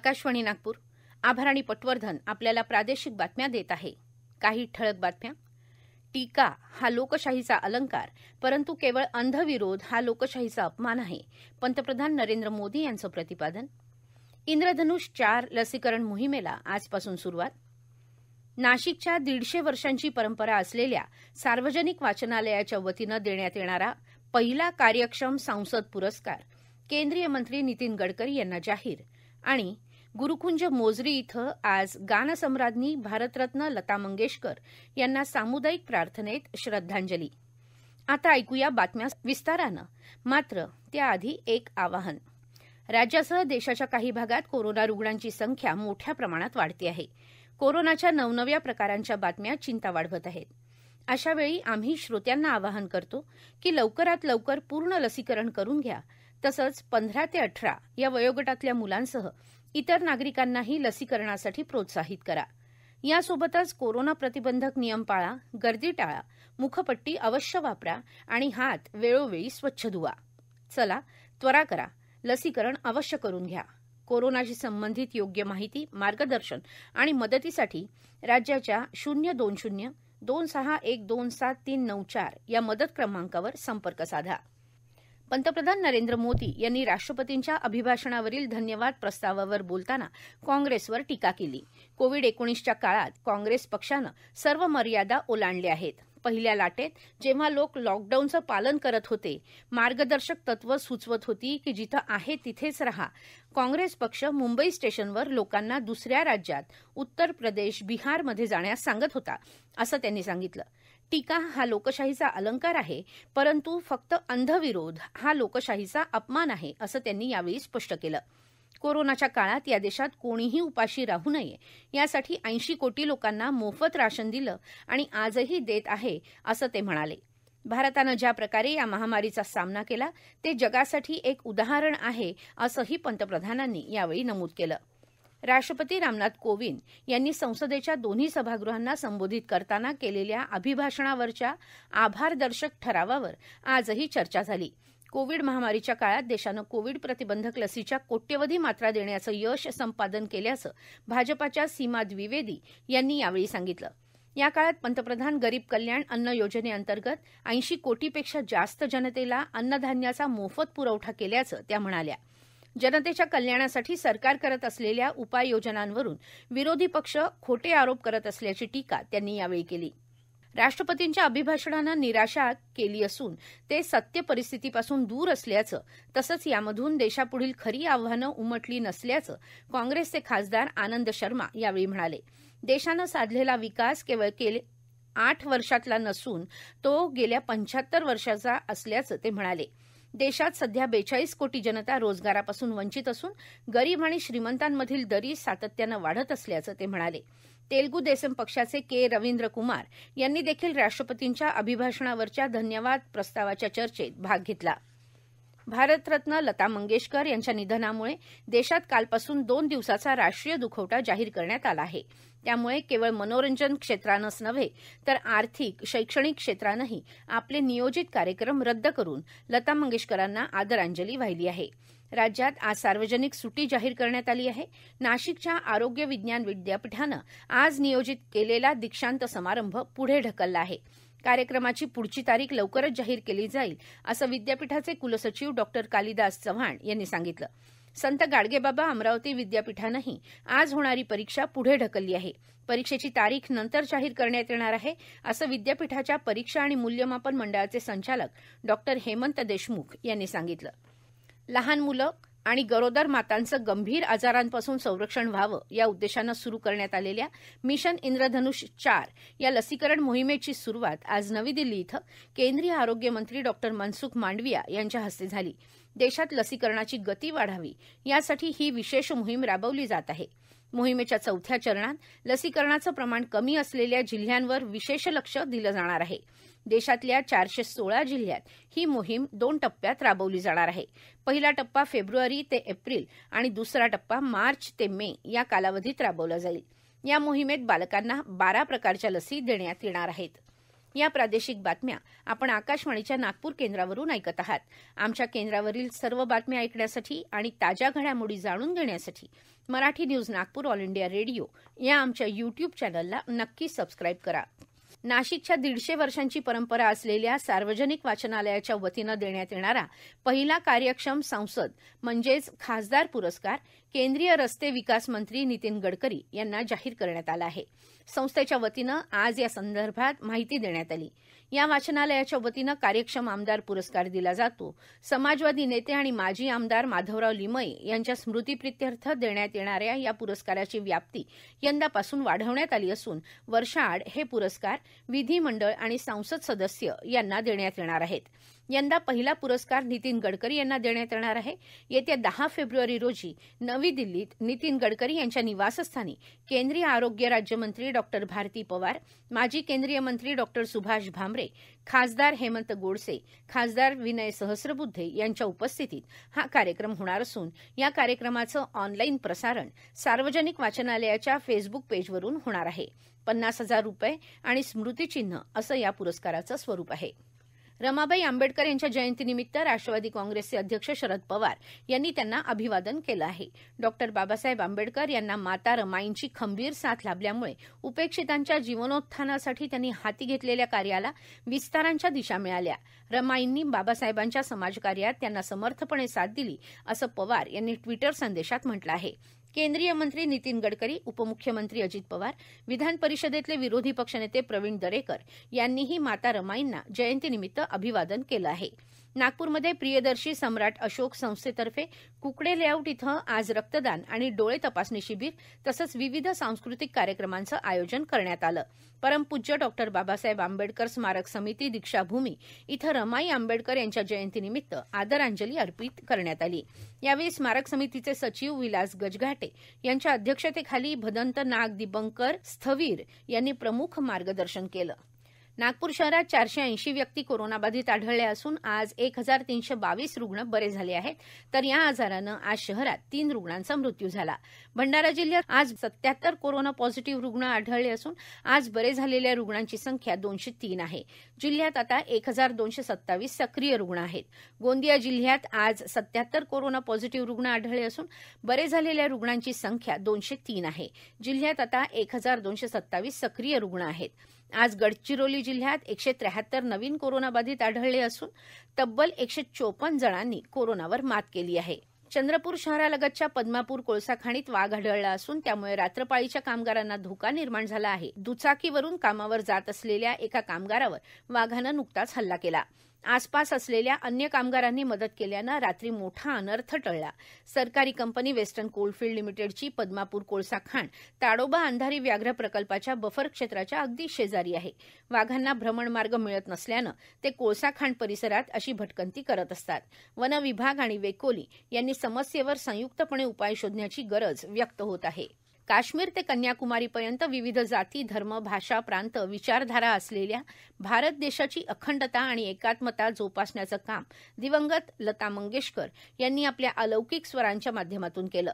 आकाशवाणी नागपूर आभाराणी पटवर्धन आपल्याला प्रादेशिक बातम्या देत आहे काही ठळक बातम्या टीका हा लोकशाहीचा अलंकार परंतु केवळ अंधविरोध हा लोकशाहीचा अपमान आहे पंतप्रधान नरेंद्र मोदी यांचं प्रतिपादन इंद्रधनुष चार लसीकरण मोहिमेला आजपासून सुरुवात नाशिकच्या दीडशे वर्षांची परंपरा असलेल्या सार्वजनिक वाचनालयाच्या वतीनं देण्यात येणारा पहिला कार्यक्षम सांसद पुरस्कार केंद्रीय मंत्री नितीन गडकरी यांना जाहीर आणि गुरुकुंज मोजरी इथं आज गानसम्राज्ञी भारतरत्न लता मंगेशकर यांना सामुदायिक प्रार्थनेत श्रद्धांजली आता ऐकूया बातम्या विस्तारानं मात्र त्याआधी एक आवाहन राज्यासह देशाच्या काही भागात कोरोना रुग्णांची संख्या मोठ्या प्रमाणात वाढती आहे कोरोनाच्या नवनव्या प्रकारांच्या बातम्या चिंता वाढवत आहेत अशावेळी आम्ही श्रोत्यांना आवाहन करतो की लवकरात लवकर पूर्ण लसीकरण करून घ्या तसंच पंधरा ते अठरा या वयोगटातल्या मुलांसह इतर नागरिकांनाही लसीकरणासाठी प्रोत्साहित करा यासोबतच कोरोना प्रतिबंधक नियम पाळा गर्दी टाळा मुखपट्टी अवश्य वापरा आणि हात वेळोवेळी स्वच्छ धुवा चला त्वरा करा लसीकरण अवश्य करून घ्या कोरोनाशी संबंधित योग्य माहिती मार्गदर्शन आणि मदतीसाठी राज्याच्या शून्य दोन शून्य दोन सहा एक दोन सात तीन नऊ चार या मदत क्रमांकावर संपर्क साधा पंतप्रधान नरेंद्र मोदी यांनी राष्ट्रपतींच्या अभिभाषणावरील धन्यवाद प्रस्तावावर बोलताना काँग्रेसवर टीका केली कोविड एकोणीसच्या काळात काँग्रेस पक्षानं सर्व मर्यादा ओलांडल्या आहेत पहिल्या लाटेत जेव्हा लोक लॉकडाऊनचं पालन करत होते मार्गदर्शक तत्व सुचवत होती की जिथं आहे तिथेच रहा काँग्रेस पक्ष मुंबई स्टेशनवर लोकांना दुसऱ्या राज्यात उत्तर प्रदेश बिहारमध्ये जाण्यास सांगत होता असं त्यांनी सांगितलं टीका हा लोकशाहीचा अलंकार आहे परंतु फक्त अंधविरोध हा लोकशाहीचा अपमान आहे असं त्यांनी यावेळी स्पष्ट केलं कोरोनाच्या काळात या देशात कोणीही उपाशी राहू नये यासाठी ऐंशी कोटी लोकांना मोफत राशन दिलं आणि आजही देत आहे असं ते म्हणाले भारतानं ज्या प्रकारे या महामारीचा सामना केला ते जगासाठी एक उदाहरण आहे असंही पंतप्रधानांनी यावेळी नमूद केलं राष्ट्रपती रामनाथ कोविंद यांनी संसदेच्या दोन्ही सभागृहांना संबोधित करताना केलेल्या अभिभाषणावरच्या आभारदर्शक ठरावावर आजही चर्चा झाली कोविड महामारीच्या काळात देशानं कोविड प्रतिबंधक लसीच्या कोट्यवधी मात्रा देण्याचं यश संपादन केल्याचं भाजपाच्या सीमा द्विवेदी यांनी यावेळी सांगितलं या काळात पंतप्रधान गरीब कल्याण अन्न योजनेअंतर्गत ऐंशी कोटीपेक्षा जास्त जनतेला अन्नधान्याचा मोफत पुरवठा केल्याचं त्या म्हणाल्या जनतेच्या कल्याणासाठी सरकार करत असलेल्या उपाययोजनांवरून विरोधी पक्ष खोटे आरोप करत असल्याची टीका त्यांनी यावेळी केली राष्ट्रपतींच्या अभिभाषणानं निराशा केली असून ते सत्य परिस्थितीपासून दूर असल्याचं तसंच यामधून देशापुढील खरी आव्हानं उमटली नसल्याचं काँग्रेसचे खासदार आनंद शर्मा यावेळी म्हणाले देशानं साधलेला विकास केवळ केले आठ वर्षातला नसून तो गेल्या पंच्याहत्तर वर्षाचा असल्याचं ते म्हणाले देशात सध्या बेचाळीस कोटी जनता रोजगारापासून वंचित असून गरीब आणि श्रीमंतांमधील दरी सातत्यानं वाढत असल्याचं ते म्हणाले तेलगू देसम पक्षाचे के रवींद्र कुमार यांनी देखील राष्ट्रपतींच्या अभिभाषणावरच्या धन्यवाद प्रस्तावाच्या चर्चेत भाग घेतला भारतरत्न लता मंगेशकर यांच्या निधनामुळे देशात कालपासून दोन दिवसाचा राष्ट्रीय दुखवटा जाहीर करण्यात आला आहे त्यामुळे केवळ मनोरंजन क्षेत्रानंच नव्हे तर आर्थिक शैक्षणिक क्षेत्रानंही आपले नियोजित कार्यक्रम रद्द करून लता मंगेशकरांना आदरांजली वाहिली आहे राज्यात आज सार्वजनिक सुटी जाहीर करण्यात आली आहे नाशिकच्या आरोग्य विज्ञान विद्यापीठानं आज नियोजित केलेला दीक्षांत समारंभ पुढे ढकलला आहे कार्यक्रमाची पुढची तारीख लवकरच जाहीर केली जाईल असं विद्यापीठाचे कुलसचिव डॉक्टर कालिदास चव्हाण यांनी सांगितलं संत गाडगेबाबा अमरावती विद्यापीठानंही आज होणारी परीक्षा पुढे ढकलली आहे परीक्षेची तारीख नंतर जाहीर करण्यात येणार आहे असं विद्यापीठाच्या परीक्षा आणि मूल्यमापन मंडळाचे संचालक डॉक्टर हेमंत देशमुख यांनी सांगितलं लहान मुलं आणि गरोदर मातांचं गंभीर आजारांपासून संरक्षण व्हावं या उद्देशानं सुरू करण्यात आलेल्या मिशन इंद्रधनुष चार या लसीकरण मोहिमेची सुरुवात आज नवी दिल्ली इथं केंद्रीय आरोग्य मंत्री डॉ मनसुख मांडविया यांच्या हस्ते झाली देशात लसीकरणाची गती वाढावी यासाठी ही विशेष मोहीम राबवली जात आहे मोहिमेच्या चौथ्या चरणात लसीकरणाचं प्रमाण कमी असलेल्या जिल्ह्यांवर विशेष लक्ष दिलं जाणार आहे देशातल्या चारशे सोळा जिल्ह्यात ही मोहीम दोन टप्प्यात राबवली जाणार आहे पहिला टप्पा फेब्रुवारी ते एप्रिल आणि दुसरा टप्पा मार्च ते मे या कालावधीत राबवला जाईल या मोहिमेत बालकांना बारा प्रकारच्या लसी देण्यात येणार आहेत या प्रादेशिक बातम्या आपण आकाशवाणीच्या नागपूर केंद्रावरून ऐकत आहात आमच्या केंद्रावरील सर्व बातम्या ऐकण्यासाठी आणि ताज्या घडामोडी जाणून घेण्यासाठी Marathi news Nagpur All India Radio या आमच्या युट्यूब चॅनलला नक्की सबस्क्राईब करा नाशिकच्या दीडशे वर्षांची परंपरा असलेल्या सार्वजनिक वाचनालयाच्या वतीनं देण्यात येणारा पहिला कार्यक्षम सांसद म्हणजेच खासदार पुरस्कार केंद्रीय रस्ते विकास मंत्री नितीन गडकरी यांना जाहीर करण्यात आला आहे संस्थेच्या वतीनं आज या संदर्भात माहिती देण्यात आली या वाचनालयाच्या वतीनं कार्यक्षम आमदार पुरस्कार दिला जातो समाजवादी नेते आणि माजी आमदार माधवराव लिमये यांच्या स्मृतीप्रित्यर्थ देण्यात येणाऱ्या या पुरस्काराची व्याप्ती यंदापासून वाढवण्यात आली असून वर्षाआड हे पुरस्कार विधिमंडळ आणि संसद सदस्य यांना देण्यात येणार आहेत यंदा पहिला पुरस्कार नितीन गडकरी यांना देण्यात येणार आहे येत्या दहा फेब्रुवारी रोजी नवी दिल्लीत नितीन गडकरी यांच्या निवासस्थानी केंद्रीय आरोग्य राज्यमंत्री डॉक्टर भारती पवार माजी केंद्रीय मंत्री डॉक्टर सुभाष भामरे खासदार हेमंत गोडसे खासदार विनय सहस्रबुद्धे यांच्या उपस्थितीत हा कार्यक्रम होणार असून या कार्यक्रमाचं ऑनलाईन प्रसारण सार्वजनिक वाचनालयाच्या फेसबुक पेजवरून होणार आहे पन्नास हजार रुपये आणि स्मृतिचिन्ह असं या पुरस्काराचं स्वरूप आहे रमाबाई आंबेडकर यांच्या जयंतीनिमित्त राष्ट्रवादी काँग्रेसचे अध्यक्ष शरद पवार यांनी त्यांना अभिवादन केलं आहे डॉक्टर बाबासाहेब आंबेडकर यांना माता रमाईंची खंबीर साथ लाभल्यामुळे उपेक्षितांच्या जीवनोत्थानासाठी त्यांनी हाती घेतलेल्या कार्याला विस्तारांच्या दिशा मिळाल्या रमाईंनी बाबासाहेबांच्या समाजकार्यात त्यांना समर्थपणे साथ दिली असं पवार यांनी ट्विटर संदेशात म्हटलं आहे केंद्रीय मंत्री नितीन गडकरी उपमुख्यमंत्री अजित पवार विधान परिषदेतले विरोधी पक्षनेते प्रवीण दरेकर यांनीही माता रमाईंना जयंतीनिमित्त अभिवादन केलं आहे नागपूरमध्ये प्रियदर्शी सम्राट अशोक संस्थेतर्फे कुकडे लेआउट इथं आज रक्तदान आणि डोळे तपासणी शिबीर तसंच विविध सांस्कृतिक कार्यक्रमांचं आयोजन करण्यात आलं परमपूज्य डॉक्टर बाबासाहेब आंबेडकर स्मारक समिती दीक्षाभूमी इथं रमाई आंबेडकर यांच्या जयंतीनिमित्त आदरांजली अर्पित करण्यात आली यावेळी स्मारक समितीचे सचिव विलास गजघाटे यांच्या अध्यक्षतेखाली भदंत नाग दिबंकर स्थवीर यांनी प्रमुख मार्गदर्शन केलं नागपूर शहरात चारशे ऐंशी व्यक्ती कोरोनाबाधित आढळले असून आज एक हजार तीनशे बावीस रुग्ण बरे झाले आहेत तर या आजारानं आज शहरात तीन रुग्णांचा मृत्यू झाला भंडारा जिल्ह्यात आज सत्याहत्तर कोरोना पॉझिटिव्ह रुग्ण आढळले असून आज बरे झालेल्या रुग्णांची संख्या दोनशे तीन आहे जिल्ह्यात आता एक हजार दोनशे सत्तावीस सक्रिय रुग्ण आहेत गोंदिया जिल्ह्यात आज सत्याहत्तर कोरोना पॉझिटिव्ह रुग्ण आढळले असून बरे झालेल्या रुग्णांची संख्या दोनशे तीन आहे जिल्ह्यात आता एक हजार दोनशे सत्तावीस सक्रिय रुग्ण आहेत आज गडचिरोली जिल्ह्यात एकशे त्र्याहत्तर नवीन कोरोनाबाधित आढळले असून तब्बल एकशे चोपन्न जणांनी कोरोनावर मात केली आहे चंद्रपूर शहरालगतच्या पद्मापूर कोळसा खाणीत वाघ आढळला असून त्यामुळे रात्रपाळीच्या कामगारांना धोका निर्माण झाला आहे दुचाकीवरून कामावर जात असलेल्या एका कामगारावर वाघानं नुकताच हल्ला केला आसपास असलेल्या अन्य कामगारांनी मदत केल्यानं रात्री मोठा अनर्थ टळला सरकारी कंपनी वेस्टर्न कोलफिल्ड लिमिटेडची पद्मापूर कोळसा खाण ताडोबा अंधारी व्याघ्र प्रकल्पाच्या बफर क्षेत्राच्या अगदी शेजारी आहे वाघांना भ्रमण मार्ग मिळत नसल्यानं ते कोळसा खाण परिसरात अशी भटकंती करत असतात वन विभाग आणि वेकोली यांनी समस्येवर संयुक्तपणे उपाय शोधण्याची गरज व्यक्त होत आहे काश्मीर ते कन्याकुमारीपर्यंत विविध जाती धर्म भाषा प्रांत विचारधारा असलेल्या भारत देशाची अखंडता आणि एकात्मता जोपासण्याचं काम दिवंगत लता मंगेशकर यांनी आपल्या अलौकिक स्वरांच्या माध्यमातून केलं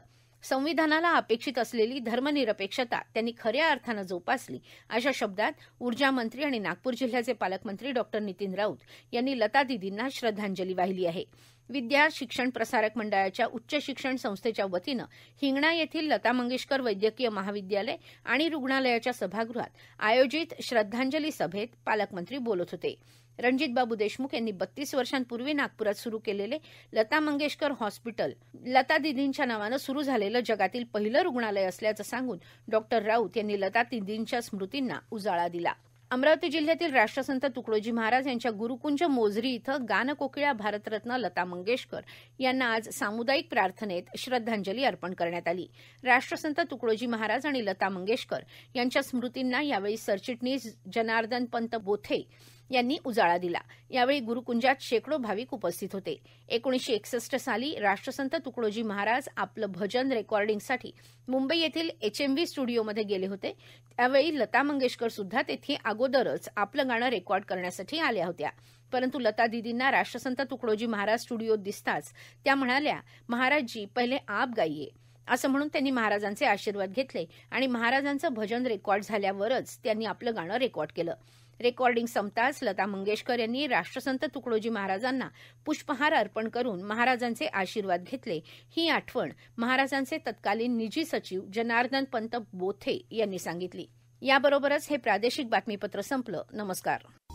संविधानाला अपेक्षित असलेली धर्मनिरपेक्षता त्यांनी खऱ्या अर्थानं जोपासली अशा शब्दात ऊर्जा मंत्री आणि नागपूर जिल्ह्याचे पालकमंत्री डॉ नितीन राऊत यांनी लता दिदींना श्रद्धांजली वाहिली आहे विद्या शिक्षण प्रसारक मंडळाच्या उच्च शिक्षण संस्थेच्या वतीनं हिंगणा येथील लता मंगेशकर वैद्यकीय महाविद्यालय आणि रुग्णालयाच्या सभागृहात आयोजित श्रद्धांजली सभेत पालकमंत्री बोलत होते रणजितबाबू देशमुख यांनी बत्तीस वर्षांपूर्वी नागपुरात सुरू केलेले लता मंगेशकर हॉस्पिटल लता दिदींच्या नावानं सुरू झालेलं जगातील पहिलं रुग्णालय असल्याचं सांगून डॉक्टर राऊत यांनी लता दिदींच्या स्मृतींना उजाळा दिला अमरावती जिल्ह्यातील राष्ट्रसंत तुकडोजी महाराज यांच्या गुरुकुंज मोझरी इथं गानकोकिळा भारतरत्न लता मंगेशकर यांना आज सामुदायिक प्रार्थनेत श्रद्धांजली अर्पण करण्यात आली राष्ट्रसंत तुकडोजी महाराज आणि लता मंगेशकर यांच्या स्मृतींना यावेळी सरचिटणीस जनार्दन पंत बोथे यांनी उजाळा दिला यावेळी गुरुकुंजात शेकडो भाविक उपस्थित होते एकोणीशे एकसष्ट साली राष्ट्रसंत तुकडोजी महाराज आपलं भजन रेकॉर्डिंगसाठी मुंबई येथील एचएमव्ही स्टुडिओमध्ये गेले होते त्यावेळी लता मंगेशकर सुद्धा तेथे अगोदरच आपलं गाणं रेकॉर्ड करण्यासाठी आल्या होत्या परंतु लता दिदींना राष्ट्रसंत तुकडोजी महाराज स्टुडिओत दिसताच त्या म्हणाल्या महाराजजी पहिले आप गाईये असं म्हणून त्यांनी महाराजांचे आशीर्वाद घेतले आणि महाराजांचं भजन रेकॉर्ड झाल्यावरच त्यांनी आपलं गाणं रेकॉर्ड केलं रेकॉर्डिंग संपताच लता मंगेशकर यांनी राष्ट्रसंत तुकडोजी महाराजांना पुष्पहार अर्पण करून महाराजांचे आशीर्वाद घेतले ही आठवण महाराजांचे तत्कालीन निजी सचिव जनार्दन पंत बोथे यांनी सांगितली याबरोबरच हे प्रादेशिक बातमीपत्र संपलं नमस्कार